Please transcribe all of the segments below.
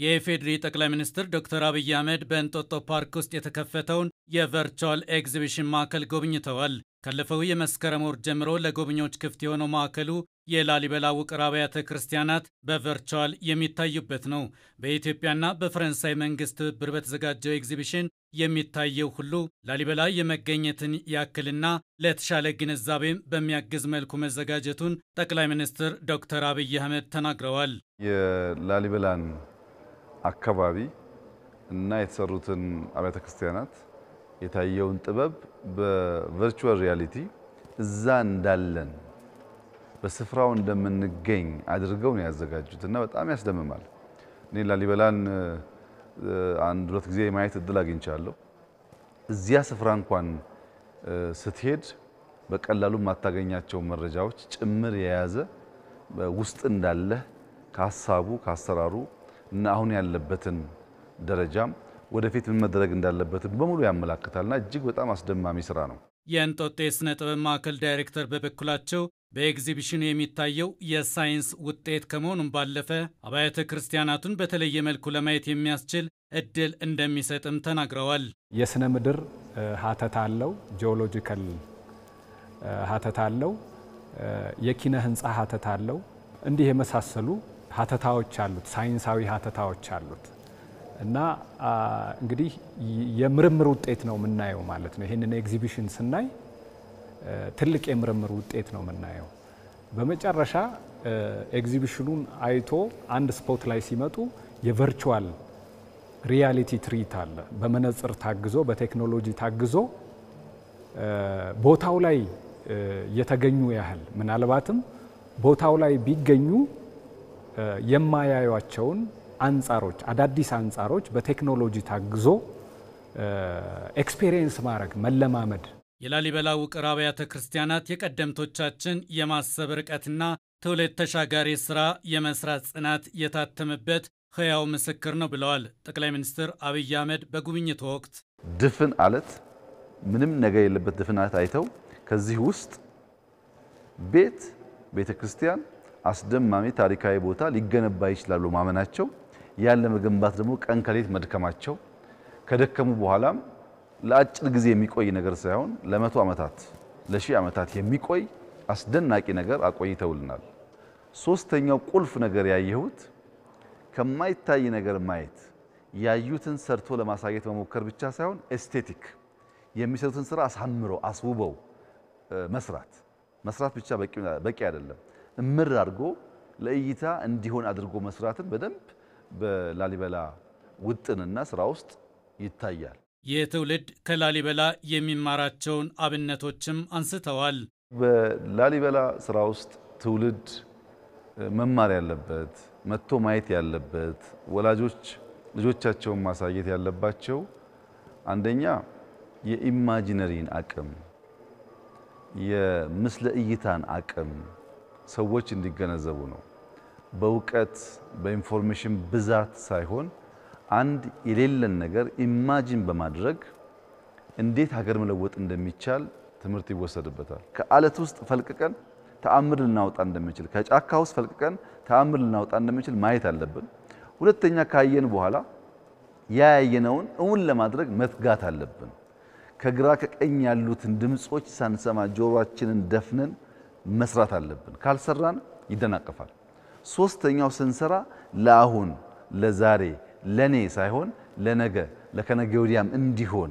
የኢፌዴሪ ጠቅላይ ሚኒስትር ዶክተር አብይ አህመድ በእንጦጦ ፓርክ ውስጥ የተከፈተውን የቨርቹዋል ኤግዚቢሽን ማዕከል ጎብኝተዋል። ካለፈው የመስከረም ወር ጀምሮ ለጎብኚዎች ክፍት የሆነው ማዕከሉ የላሊበላ ውቅር አብያተ ክርስቲያናት በቨርቹዋል የሚታዩበት ነው። በኢትዮጵያና በፈረንሳይ መንግስት ትብብር በተዘጋጀው ኤግዚቢሽን የሚታየው ሁሉ ላሊበላ የመገኘትን ያክልና ለተሻለ ግንዛቤም በሚያግዝ መልኩ መዘጋጀቱን ጠቅላይ ሚኒስትር ዶክተር አብይ አህመድ ተናግረዋል። የላሊበላን አካባቢ እና የተሰሩትን አብያተ ክርስቲያናት የታየውን ጥበብ በቨርቹዋል ሪያሊቲ እዛ እንዳለን በስፍራው እንደምንገኝ አድርገው ነው ያዘጋጁት እና በጣም ያስደምማል። እኔ ላሊበላን አንድ ሁለት ጊዜ የማየት እድል አግኝቻለሁ። እዚያ ስፍራ እንኳን ስትሄድ በቀላሉ የማታገኛቸው መረጃዎች ጭምር የያዘ ውስጥ እንዳለህ ከሀሳቡ ከአሰራሩ እና አሁን ያለበትን ደረጃም ወደፊት ምን መደረግ እንዳለበትን በሙሉ ያመላክታልና እጅግ በጣም አስደማሚ ስራ ነው። የእንጦጤ ስነ ጥበብ ማዕከል ዳይሬክተር በበኩላቸው በኤግዚቢሽኑ የሚታየው የሳይንስ ውጤት ከመሆኑም ባለፈ አብያተ ክርስቲያናቱን በተለየ መልኩ ለማየት የሚያስችል እድል እንደሚሰጥም ተናግረዋል። የስነ ምድር ሀተት አለው፣ ጂኦሎጂካል ሀተት አለው፣ የኪነ ህንፃ ሀተት አለው። እንዲህ የመሳሰሉ ሀተታዎች አሉት፣ ሳይንሳዊ ሀተታዎች አሉት እና እንግዲህ የምርምር ውጤት ነው የምናየው ማለት ነው። ይህንን ኤግዚቢሽን ስናይ ትልቅ የምርምር ውጤት ነው የምናየው። በመጨረሻ ኤግዚቢሽኑን አይቶ አንድ ስፖት ላይ ሲመጡ የቨርቹዋል ሪያሊቲ ትሪት አለ። በመነጽር ታግዞ በቴክኖሎጂ ታግዞ ቦታው ላይ የተገኙ ያህል ምናልባትም ቦታው ላይ ቢገኙ የማያዩቸውን አንጻሮች አዳዲስ አንጻሮች በቴክኖሎጂ ታግዞ ኤክስፔሪየንስ ማድረግ መለማመድ። የላሊበላ ውቅር አብያተ ክርስቲያናት የቀደምቶቻችን የማሰብ ርቀትና ትውልድ ተሻጋሪ ስራ የመስራት ጽናት የታተመበት ሕያው ምስክር ነው ብለዋል ጠቅላይ ሚኒስትር አብይ አህመድ በጉብኝቱ ወቅት። ድፍን አለት ምንም ነገር የለበት ድፍን አለት አይተው ከዚህ ውስጥ ቤት ቤተ ክርስቲያን አስደማሚ ታሪካዊ ቦታ ሊገነባ ይችላሉ ማመናቸው ያለ መገንባት ደግሞ ቀን ከሌት መድከማቸው ከደከሙ በኋላም ለአጭር ጊዜ የሚቆይ ነገር ሳይሆን ለመቶ ዓመታት ለሺህ ዓመታት የሚቆይ አስደናቂ ነገር አቆይተውልናል። ሶስተኛው ቁልፍ ነገር ያየሁት ከማይታይ ነገር ማየት ያዩትን ሰርቶ ለማሳየት መሞከር ብቻ ሳይሆን ኤስቴቲክ የሚሰሩትን ስራ አሳምረው አስውበው መስራት መስራት ብቻ በቂ አይደለም። እምር አድርጎ ለእይታ እንዲሆን አድርጎ መስራትን በደንብ በላሊበላ ውጥንና ስራ ውስጥ ይታያል። ይህ ትውልድ ከላሊበላ የሚማራቸውን አብነቶችም አንስተዋል። በላሊበላ ስራ ውስጥ ትውልድ መማር ያለበት መጥቶ ማየት ያለበት ወላጆች ልጆቻቸውን ማሳየት ያለባቸው አንደኛ የኢማጂነሪን አቅም የምስለ እይታን አቅም ሰዎች እንዲገነዘቡ ነው። በእውቀት በኢንፎርሜሽን ብዛት ሳይሆን አንድ የሌለን ነገር ኢማጂን በማድረግ እንዴት ሀገር መለወጥ እንደሚቻል ትምህርት ይወሰድበታል። ከአለት ውስጥ ፈልቅቀን ተአምር ልናወጣ እንደምንችል፣ ከጫካ ውስጥ ፈልቅቀን ተአምር ልናወጣ እንደምንችል ማየት አለብን። ሁለተኛ ካየን በኋላ ያያየነውን እውን ለማድረግ መትጋት አለብን። ከግራ ከቀኝ ያሉትን ድምጾች ሳንሰማ ጆሮአችንን ደፍነን መስራት አለብን። ካልሰራን ይደናቀፋል። ሶስተኛው ስንሰራ ለአሁን ለዛሬ ለኔ ሳይሆን ለነገ ለከነገ ወዲያም እንዲሆን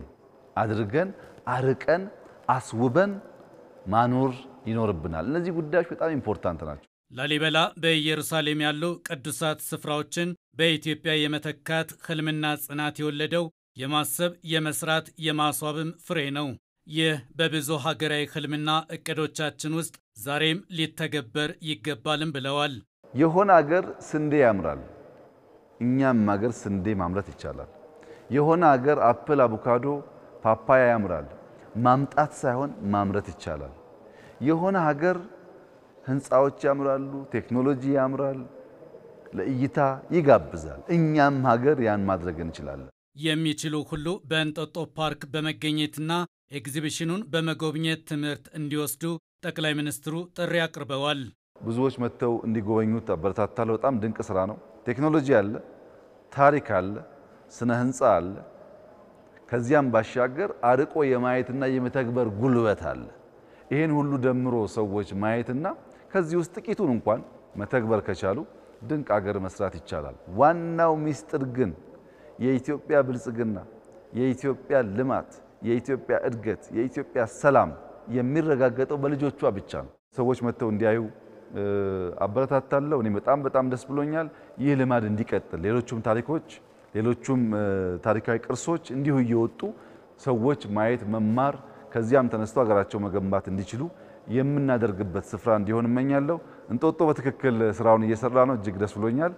አድርገን አርቀን አስውበን ማኖር ይኖርብናል። እነዚህ ጉዳዮች በጣም ኢምፖርታንት ናቸው። ላሊበላ በኢየሩሳሌም ያሉ ቅዱሳት ስፍራዎችን በኢትዮጵያ የመተካት ህልምና ጽናት የወለደው የማሰብ የመስራት የማስዋብም ፍሬ ነው። ይህ በብዙ ሀገራዊ ህልምና እቅዶቻችን ውስጥ ዛሬም ሊተገበር ይገባልም ብለዋል። የሆነ አገር ስንዴ ያምራል፣ እኛም አገር ስንዴ ማምረት ይቻላል። የሆነ አገር አፕል፣ አቮካዶ፣ ፓፓያ ያምራል፣ ማምጣት ሳይሆን ማምረት ይቻላል። የሆነ ሀገር ህንፃዎች ያምራሉ፣ ቴክኖሎጂ ያምራል፣ ለእይታ ይጋብዛል። እኛም ሀገር ያን ማድረግ እንችላለን። የሚችሉ ሁሉ በእንጦጦ ፓርክ በመገኘትና ኤግዚቢሽኑን በመጎብኘት ትምህርት እንዲወስዱ ጠቅላይ ሚኒስትሩ ጥሪ አቅርበዋል። ብዙዎች መጥተው እንዲጎበኙት አበረታታለሁ። በጣም ድንቅ ስራ ነው። ቴክኖሎጂ አለ፣ ታሪክ አለ፣ ስነ ህንፃ አለ። ከዚያም ባሻገር አርቆ የማየትና የመተግበር ጉልበት አለ። ይህን ሁሉ ደምሮ ሰዎች ማየትና ከዚህ ውስጥ ጥቂቱን እንኳን መተግበር ከቻሉ ድንቅ አገር መስራት ይቻላል። ዋናው ሚስጥር ግን የኢትዮጵያ ብልጽግና፣ የኢትዮጵያ ልማት፣ የኢትዮጵያ እድገት፣ የኢትዮጵያ ሰላም የሚረጋገጠው በልጆቿ ብቻ ነው። ሰዎች መጥተው እንዲያዩ አበረታታለሁ። እኔ በጣም በጣም ደስ ብሎኛል። ይህ ልማድ እንዲቀጥል ሌሎቹም ታሪኮች ሌሎቹም ታሪካዊ ቅርሶች እንዲሁ እየወጡ ሰዎች ማየት፣ መማር ከዚያም ተነስቶ ሀገራቸው መገንባት እንዲችሉ የምናደርግበት ስፍራ እንዲሆን እመኛለሁ። እንጦጦ በትክክል ስራውን እየሰራ ነው። እጅግ ደስ ብሎኛል።